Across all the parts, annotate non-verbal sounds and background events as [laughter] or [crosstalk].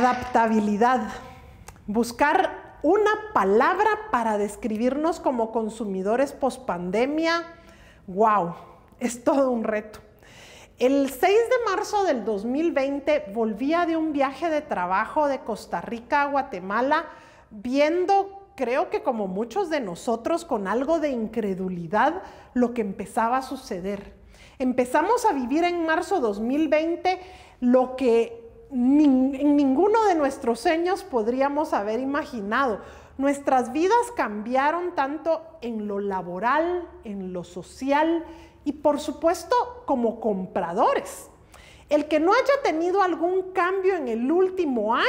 Adaptabilidad. Buscar una palabra para describirnos como consumidores pospandemia. ¡Wow! Es todo un reto. El 6 de marzo del 2020 volvía de un viaje de trabajo de Costa Rica a Guatemala viendo, creo que como muchos de nosotros, con algo de incredulidad lo que empezaba a suceder. Empezamos a vivir en marzo 2020 lo que en ninguno de nuestros sueños podríamos haber imaginado. Nuestras vidas cambiaron tanto en lo laboral, en lo social y por supuesto como compradores. El que no haya tenido algún cambio en el último año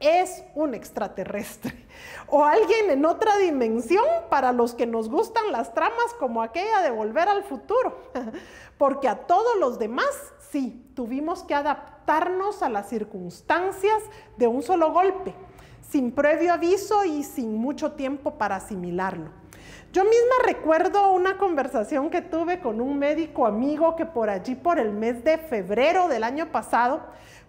es un extraterrestre [laughs] o alguien en otra dimensión para los que nos gustan las tramas como aquella de volver al futuro, [laughs] porque a todos los demás Sí, tuvimos que adaptarnos a las circunstancias de un solo golpe, sin previo aviso y sin mucho tiempo para asimilarlo. Yo misma recuerdo una conversación que tuve con un médico amigo que por allí, por el mes de febrero del año pasado,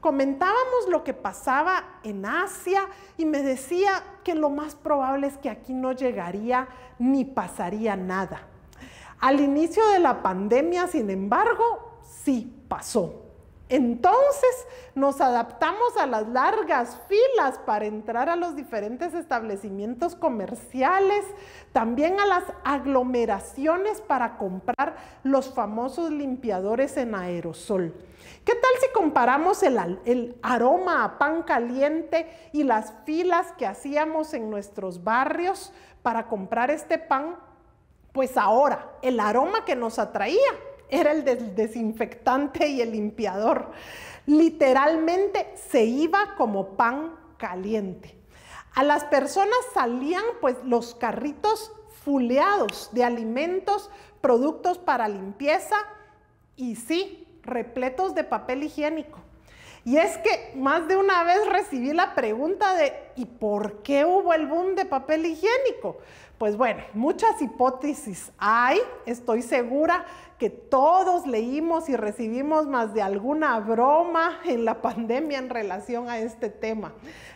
comentábamos lo que pasaba en Asia y me decía que lo más probable es que aquí no llegaría ni pasaría nada. Al inicio de la pandemia, sin embargo, sí pasó. Entonces nos adaptamos a las largas filas para entrar a los diferentes establecimientos comerciales, también a las aglomeraciones para comprar los famosos limpiadores en aerosol. ¿Qué tal si comparamos el, aroma a pan caliente y las filas que hacíamos en nuestros barrios para comprar este pan? Pues ahora, el aroma que nos atraía era el desinfectante y el limpiador. Literalmente se iba como pan caliente. A las personas salían pues los carritos fuleados de alimentos, productos para limpieza y sí, repletos de papel higiénico. Y es que más de una vez recibí la pregunta de ¿y por qué hubo el boom de papel higiénico? Pues bueno, muchas hipótesis hay. Estoy segura que todos leímos y recibimos más de alguna broma en la pandemia en relación a este tema.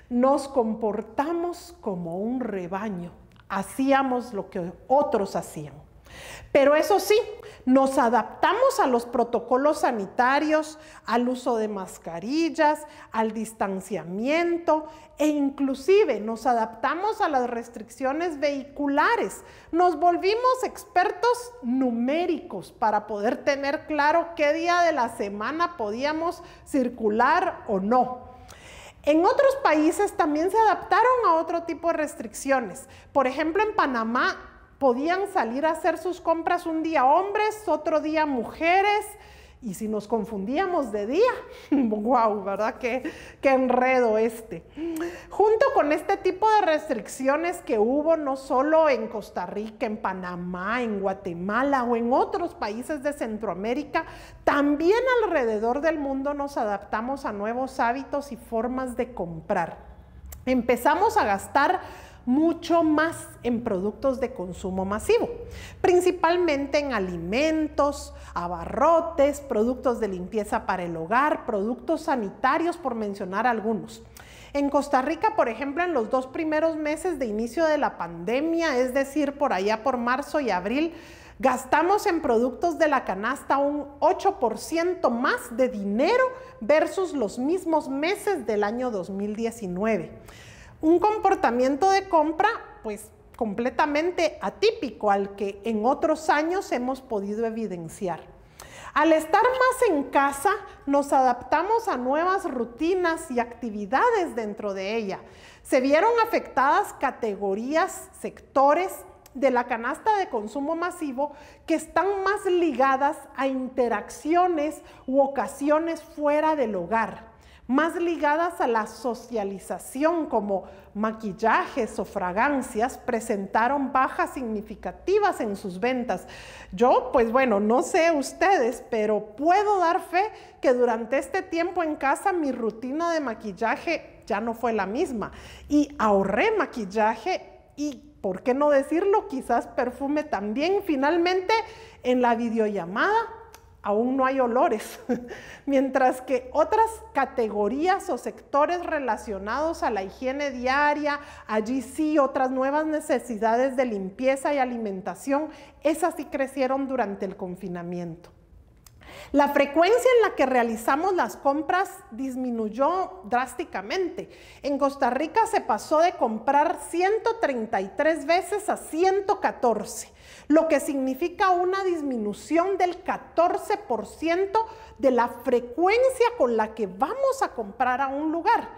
Nos comportamos como un rebaño. Hacíamos lo que otros hacían. Pero eso sí, nos adaptamos a los protocolos sanitarios, al uso de mascarillas, al distanciamiento e inclusive nos adaptamos a las restricciones vehiculares. Nos volvimos expertos numéricos para poder tener claro qué día de la semana podíamos circular o no. En otros países también se adaptaron a otro tipo de restricciones. Por ejemplo, en Panamá podían salir a hacer sus compras un día hombres, otro día mujeres. Y si nos confundíamos de día, wow, [laughs] ¿verdad? Qué, qué enredo este. Junto con este tipo de restricciones que hubo no solo en Costa Rica, en Panamá, en Guatemala o en otros países de Centroamérica, también alrededor del mundo nos adaptamos a nuevos hábitos y formas de comprar. Empezamos a gastar mucho más en productos de consumo masivo, principalmente en alimentos, abarrotes, productos de limpieza para el hogar, productos sanitarios, por mencionar algunos. En Costa Rica, por ejemplo, en los dos primeros meses de inicio de la pandemia, es decir, por allá por marzo y abril, Gastamos en productos de la canasta un 8% más de dinero versus los mismos meses del año 2019 un comportamiento de compra pues completamente atípico al que en otros años hemos podido evidenciar. Al estar más en casa, nos adaptamos a nuevas rutinas y actividades dentro de ella. Se vieron afectadas categorías, sectores de la canasta de consumo masivo que están más ligadas a interacciones u ocasiones fuera del hogar más ligadas a la socialización como maquillajes o fragancias presentaron bajas significativas en sus ventas. Yo, pues bueno, no sé ustedes, pero puedo dar fe que durante este tiempo en casa mi rutina de maquillaje ya no fue la misma y ahorré maquillaje y ¿por qué no decirlo? Quizás perfume también. Finalmente, en la videollamada aún no hay olores, [laughs] mientras que otras categorías o sectores relacionados a la higiene diaria, allí sí otras nuevas necesidades de limpieza y alimentación, esas sí crecieron durante el confinamiento. La frecuencia en la que realizamos las compras disminuyó drásticamente. En Costa Rica se pasó de comprar 133 veces a 114, lo que significa una disminución del 14% de la frecuencia con la que vamos a comprar a un lugar.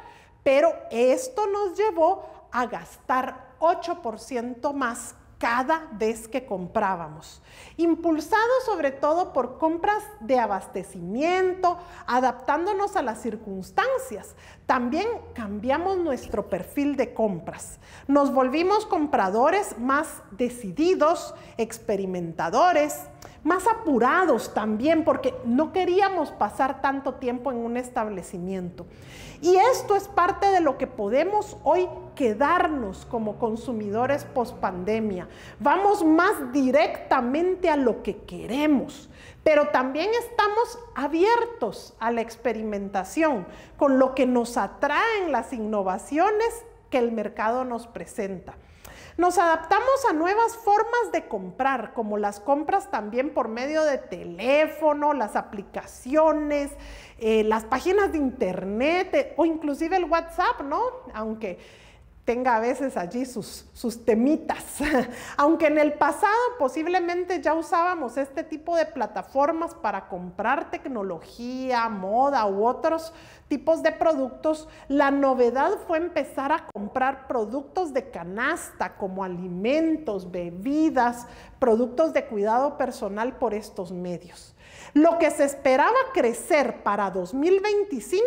Pero esto nos llevó a gastar 8% más cada vez que comprábamos, impulsados sobre todo por compras de abastecimiento, adaptándonos a las circunstancias. También cambiamos nuestro perfil de compras. Nos volvimos compradores más decididos, experimentadores, más apurados también, porque no queríamos pasar tanto tiempo en un establecimiento. Y esto es parte de lo que podemos hoy quedarnos como consumidores pospandemia. Vamos más directamente a lo que queremos, pero también estamos abiertos a la experimentación con lo que nos atraen las innovaciones que el mercado nos presenta. Nos adaptamos a nuevas formas de comprar, como las compras también por medio de teléfono, las aplicaciones, eh, las páginas de internet eh, o inclusive el WhatsApp, ¿no? Aunque tenga a veces allí sus, temitas. [laughs] Aunque en el pasado posiblemente ya usábamos este tipo de plataformas para comprar tecnología, moda u otros tipos de productos, la novedad fue empezar a comprar productos de canasta como alimentos, bebidas, productos de cuidado personal por estos medios. Lo que se esperaba crecer para 2025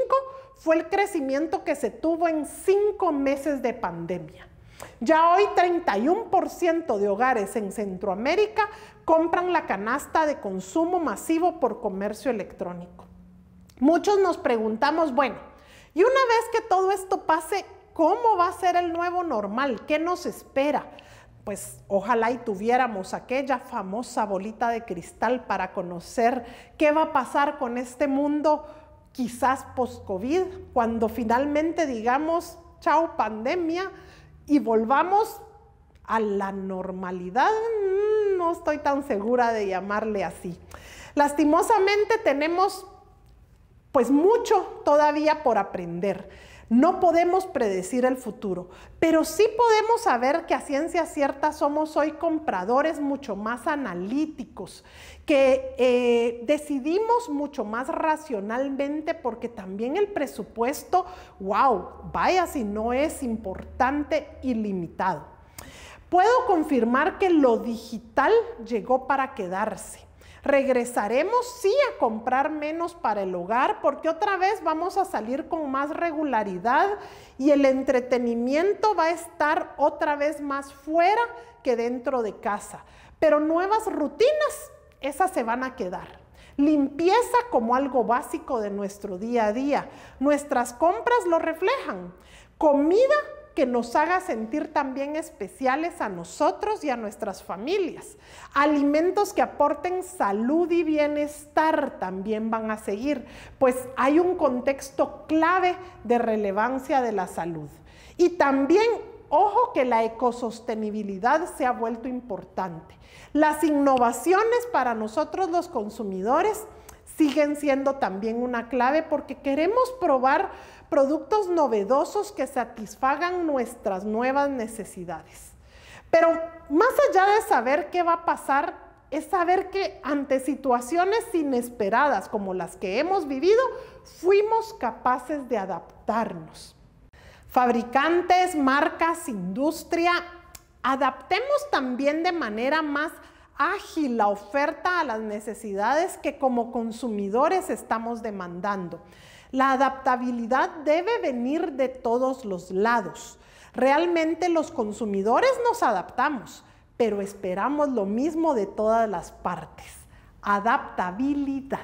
fue el crecimiento que se tuvo en cinco meses de pandemia. Ya hoy 31% de hogares en Centroamérica compran la canasta de consumo masivo por comercio electrónico. Muchos nos preguntamos, bueno, y una vez que todo esto pase, ¿cómo va a ser el nuevo normal? ¿Qué nos espera? Pues ojalá y tuviéramos aquella famosa bolita de cristal para conocer qué va a pasar con este mundo quizás post-COVID, cuando finalmente digamos, chao pandemia, y volvamos a la normalidad, mm, no estoy tan segura de llamarle así. Lastimosamente tenemos pues mucho todavía por aprender. No podemos predecir el futuro, pero sí podemos saber que a ciencia cierta somos hoy compradores mucho más analíticos, que eh, decidimos mucho más racionalmente porque también el presupuesto, wow, vaya si no es importante y limitado. Puedo confirmar que lo digital llegó para quedarse regresaremos sí a comprar menos para el hogar porque otra vez vamos a salir con más regularidad y el entretenimiento va a estar otra vez más fuera que dentro de casa. Pero nuevas rutinas, esas se van a quedar. Limpieza como algo básico de nuestro día a día. Nuestras compras lo reflejan. Comida que nos haga sentir también especiales a nosotros y a nuestras familias. Alimentos que aporten salud y bienestar también van a seguir, pues hay un contexto clave de relevancia de la salud. Y también ojo que la ecosostenibilidad se ha vuelto importante. Las innovaciones para nosotros los consumidores siguen siendo también una clave porque queremos probar productos novedosos que satisfagan nuestras nuevas necesidades. Pero más allá de saber qué va a pasar, es saber que ante situaciones inesperadas como las que hemos vivido, fuimos capaces de adaptarnos. Fabricantes, marcas, industria, adaptemos también de manera más ágil la oferta a las necesidades que como consumidores estamos demandando. La adaptabilidad debe venir de todos los lados. Realmente los consumidores nos adaptamos, pero esperamos lo mismo de todas las partes. Adaptabilidad.